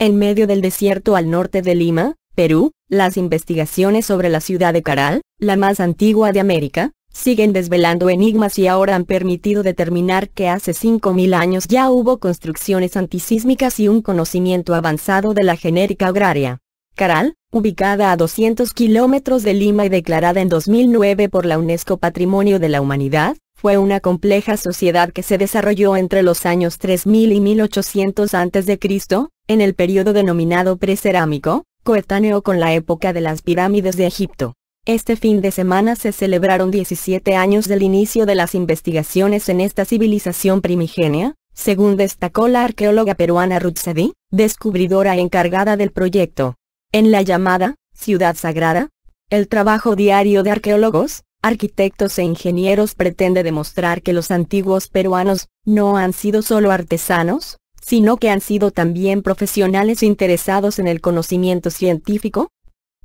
en medio del desierto al norte de Lima, Perú, las investigaciones sobre la ciudad de Caral, la más antigua de América, siguen desvelando enigmas y ahora han permitido determinar que hace 5.000 años ya hubo construcciones antisísmicas y un conocimiento avanzado de la genérica agraria. Caral, ubicada a 200 kilómetros de Lima y declarada en 2009 por la UNESCO Patrimonio de la Humanidad, fue una compleja sociedad que se desarrolló entre los años 3000 y 1800 a.C., en el periodo denominado precerámico, coetáneo con la época de las pirámides de Egipto. Este fin de semana se celebraron 17 años del inicio de las investigaciones en esta civilización primigenia, según destacó la arqueóloga peruana Ruth descubridora encargada del proyecto. En la llamada, Ciudad Sagrada, el trabajo diario de arqueólogos, arquitectos e ingenieros pretende demostrar que los antiguos peruanos, no han sido solo artesanos, sino que han sido también profesionales interesados en el conocimiento científico,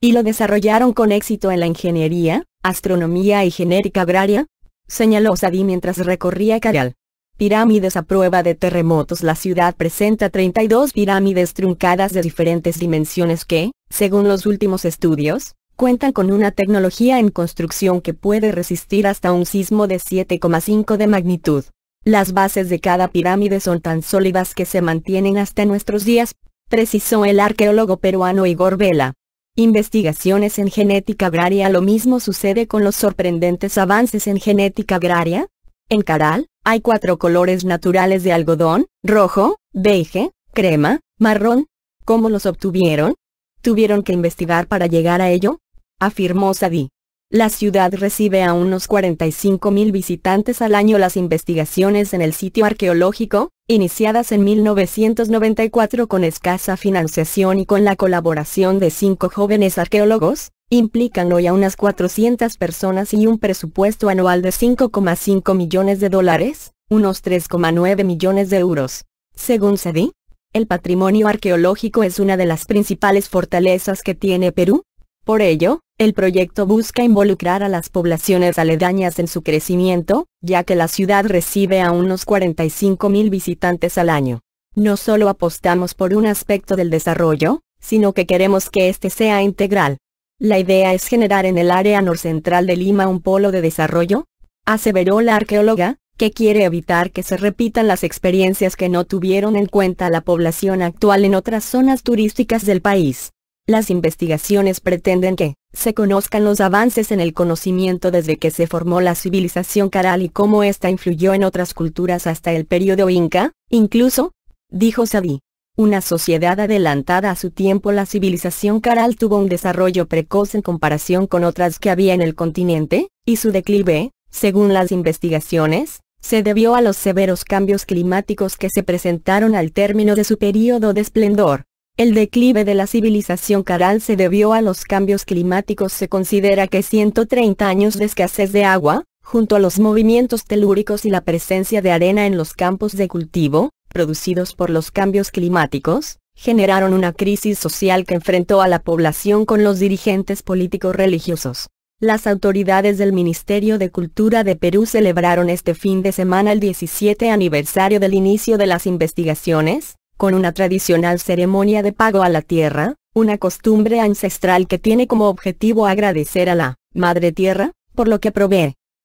y lo desarrollaron con éxito en la ingeniería, astronomía y genérica agraria, señaló Sadi mientras recorría Caral. Pirámides a prueba de terremotos La ciudad presenta 32 pirámides truncadas de diferentes dimensiones que, según los últimos estudios, cuentan con una tecnología en construcción que puede resistir hasta un sismo de 7,5 de magnitud. Las bases de cada pirámide son tan sólidas que se mantienen hasta nuestros días, precisó el arqueólogo peruano Igor Vela. Investigaciones en genética agraria Lo mismo sucede con los sorprendentes avances en genética agraria. En Caral, hay cuatro colores naturales de algodón, rojo, beige, crema, marrón. ¿Cómo los obtuvieron? ¿Tuvieron que investigar para llegar a ello? afirmó Sadi. La ciudad recibe a unos 45 mil visitantes al año. Las investigaciones en el sitio arqueológico, iniciadas en 1994 con escasa financiación y con la colaboración de cinco jóvenes arqueólogos, implican hoy a unas 400 personas y un presupuesto anual de 5,5 millones de dólares, unos 3,9 millones de euros. Según Sadi, el patrimonio arqueológico es una de las principales fortalezas que tiene Perú. Por ello, el proyecto busca involucrar a las poblaciones aledañas en su crecimiento, ya que la ciudad recibe a unos 45.000 visitantes al año. No solo apostamos por un aspecto del desarrollo, sino que queremos que este sea integral. La idea es generar en el área norcentral de Lima un polo de desarrollo, aseveró la arqueóloga, que quiere evitar que se repitan las experiencias que no tuvieron en cuenta la población actual en otras zonas turísticas del país. Las investigaciones pretenden que, se conozcan los avances en el conocimiento desde que se formó la civilización Caral y cómo ésta influyó en otras culturas hasta el periodo inca, incluso, dijo Sadie. Una sociedad adelantada a su tiempo la civilización Caral tuvo un desarrollo precoz en comparación con otras que había en el continente, y su declive, según las investigaciones, se debió a los severos cambios climáticos que se presentaron al término de su período de esplendor. El declive de la civilización caral se debió a los cambios climáticos. Se considera que 130 años de escasez de agua, junto a los movimientos telúricos y la presencia de arena en los campos de cultivo, producidos por los cambios climáticos, generaron una crisis social que enfrentó a la población con los dirigentes políticos religiosos. Las autoridades del Ministerio de Cultura de Perú celebraron este fin de semana el 17 aniversario del inicio de las investigaciones, con una tradicional ceremonia de pago a la tierra, una costumbre ancestral que tiene como objetivo agradecer a la Madre Tierra, por lo que provee,